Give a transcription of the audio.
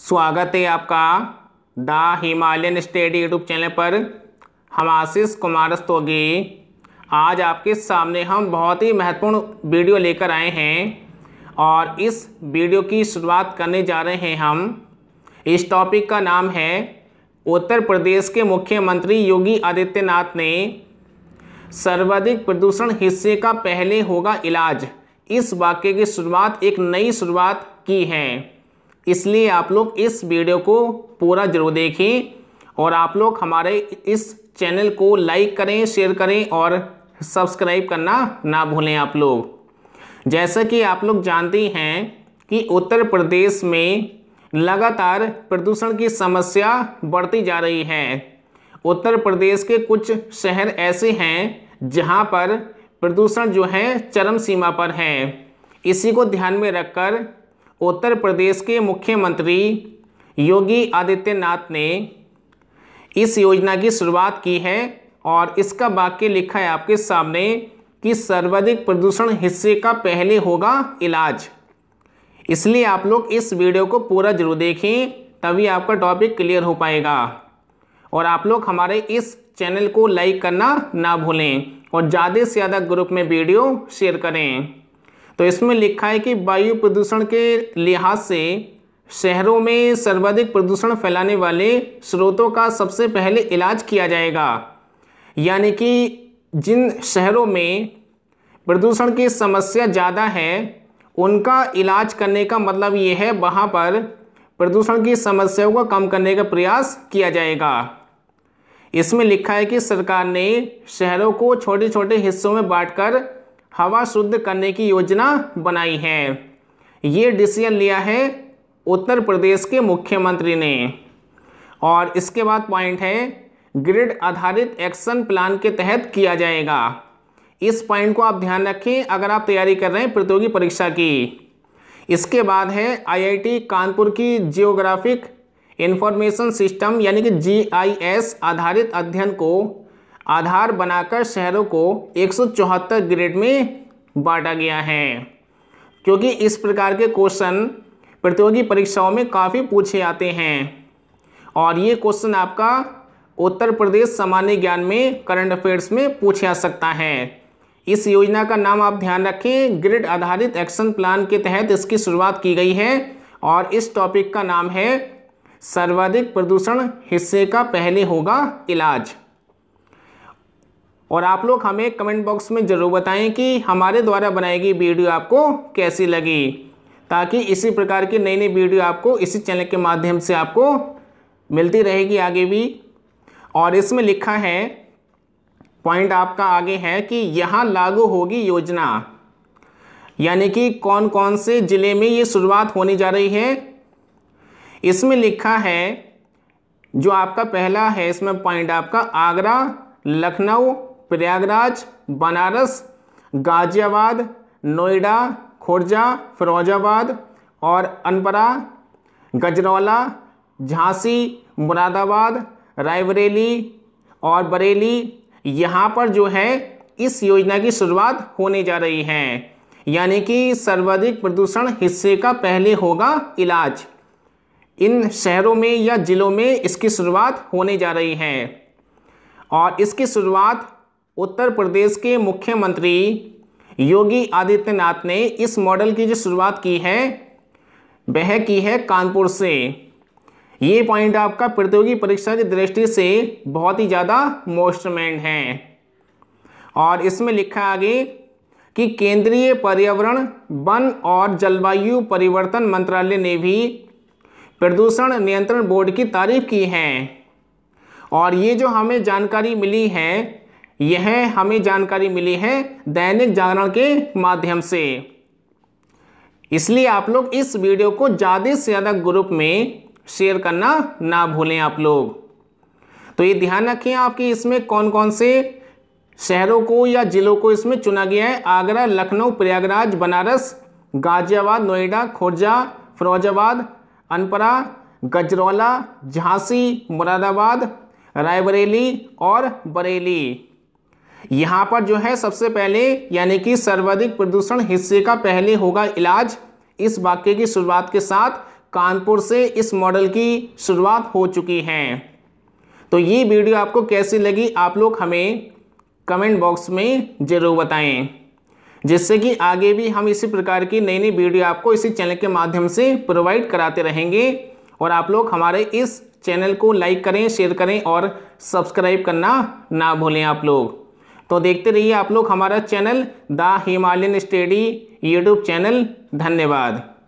स्वागत है आपका the Himalayan state YouTube channel पर हम आशीष कुमार स्तोगी आज आपके सामने हम बहुत ही महत्वपूर्ण वीडियो लेकर आए हैं और इस वीडियो की शुरुआत करने जा रहे हैं हम इस टॉपिक का नाम है उत्तर प्रदेश के मुख्यमंत्री योगी आदित्यनाथ ने सर्वाधिक प्रदूषण हिस्से का पहले होगा इलाज इस वाक्य की शुरुआत एक नई शुरुआत की है इसलिए आप लोग इस वीडियो को पूरा जरूर देखें और आप लोग हमारे इस चैनल को लाइक करें शेयर करें और सब्सक्राइब करना ना भूलें आप लोग जैसा कि आप लोग जानते हैं कि उत्तर प्रदेश में लगातार प्रदूषण की समस्या बढ़ती जा रही है उत्तर प्रदेश के कुछ शहर ऐसे हैं जहां पर प्रदूषण जो है चरम सीमा पर है इसी को ध्यान में रखकर उत्तर प्रदेश के मुख्यमंत्री योगी आदित्यनाथ ने इस योजना की शुरुआत की है और इसका वाक्य लिखा है आपके सामने कि सर्वाधिक प्रदूषण हिस्से का पहले होगा इलाज इसलिए आप लोग इस वीडियो को पूरा जरूर देखें तभी आपका टॉपिक क्लियर हो पाएगा और आप लोग हमारे इस चैनल को लाइक करना ना भूलें और ज़्यादा से ज़्यादा ग्रुप में वीडियो शेयर करें तो इसमें लिखा है कि वायु प्रदूषण के लिहाज से शहरों में सर्वाधिक प्रदूषण फैलाने वाले स्रोतों का सबसे पहले इलाज किया जाएगा यानी कि जिन शहरों में प्रदूषण की समस्या ज़्यादा है उनका इलाज करने का मतलब ये है वहाँ पर प्रदूषण की समस्याओं को कम करने का प्रयास किया जाएगा इसमें लिखा है कि सरकार ने शहरों को छोटे छोटे हिस्सों में बांटकर हवा शुद्ध करने की योजना बनाई है ये डिसीजन लिया है उत्तर प्रदेश के मुख्यमंत्री ने और इसके बाद पॉइंट है ग्रिड आधारित एक्शन प्लान के तहत किया जाएगा इस पॉइंट को आप ध्यान रखें अगर आप तैयारी कर रहे हैं प्रतियोगी परीक्षा की इसके बाद है आईआईटी कानपुर की जियोग्राफिक इंफॉर्मेशन सिस्टम यानी कि जीआईएस आधारित अध्ययन को आधार बनाकर शहरों को एक ग्रेड में बांटा गया है क्योंकि इस प्रकार के क्वेश्चन प्रतियोगी परीक्षाओं में काफ़ी पूछे आते हैं और ये क्वेश्चन आपका उत्तर प्रदेश सामान्य ज्ञान में करंट अफेयर्स में पूछा जा सकता है इस योजना का नाम आप ध्यान रखें ग्रिड आधारित एक्शन प्लान के तहत इसकी शुरुआत की गई है और इस टॉपिक का नाम है सर्वाधिक प्रदूषण हिस्से का पहले होगा इलाज और आप लोग हमें कमेंट बॉक्स में ज़रूर बताएं कि हमारे द्वारा बनाई गई वीडियो आपको कैसी लगी ताकि इसी प्रकार की नई नई वीडियो आपको इसी चैनल के माध्यम से आपको मिलती रहेगी आगे भी और इसमें लिखा है पॉइंट आपका आगे है कि यहाँ लागू होगी योजना यानी कि कौन कौन से ज़िले में ये शुरुआत होने जा रही है इसमें लिखा है जो आपका पहला है इसमें पॉइंट आपका आगरा लखनऊ प्रयागराज बनारस गाजियाबाद नोएडा खुर्जा फिरोजाबाद और अनपरा गजरौला झांसी मुरादाबाद रायबरेली और बरेली यहाँ पर जो है इस योजना की शुरुआत होने जा रही है यानी कि सर्वाधिक प्रदूषण हिस्से का पहले होगा इलाज इन शहरों में या ज़िलों में इसकी शुरुआत होने जा रही है और इसकी शुरुआत उत्तर प्रदेश के मुख्यमंत्री योगी आदित्यनाथ ने इस मॉडल की जो शुरुआत की है वह की है कानपुर से ये पॉइंट आपका प्रतियोगी परीक्षा की दृष्टि से बहुत ही ज़्यादा मोस्टमेंट है और इसमें लिखा आगे कि केंद्रीय पर्यावरण वन और जलवायु परिवर्तन मंत्रालय ने भी प्रदूषण नियंत्रण बोर्ड की तारीफ की है और ये जो हमें जानकारी मिली है यह हमें जानकारी मिली है दैनिक जागरण के माध्यम से इसलिए आप लोग इस वीडियो को ज़्यादा से ज़्यादा ग्रुप में शेयर करना ना भूलें आप लोग तो ये ध्यान रखें आपकी इसमें कौन कौन से शहरों को या ज़िलों को इसमें चुना गया है आगरा लखनऊ प्रयागराज बनारस गाजियाबाद नोएडा खुर्जा फिरोजाबाद अनपरा गजरौला झांसी मुरादाबाद रायबरेली और बरेली यहाँ पर जो है सबसे पहले यानी कि सर्वाधिक प्रदूषण हिस्से का पहले होगा इलाज इस वाक्य की शुरुआत के साथ कानपुर से इस मॉडल की शुरुआत हो चुकी है तो ये वीडियो आपको कैसी लगी आप लोग हमें कमेंट बॉक्स में ज़रूर बताएं जिससे कि आगे भी हम इसी प्रकार की नई नई वीडियो आपको इसी चैनल के माध्यम से प्रोवाइड कराते रहेंगे और आप लोग हमारे इस चैनल को लाइक करें शेयर करें और सब्सक्राइब करना ना भूलें आप लोग तो देखते रहिए आप लोग हमारा channel the Himalayan study YouTube channel धन्यवाद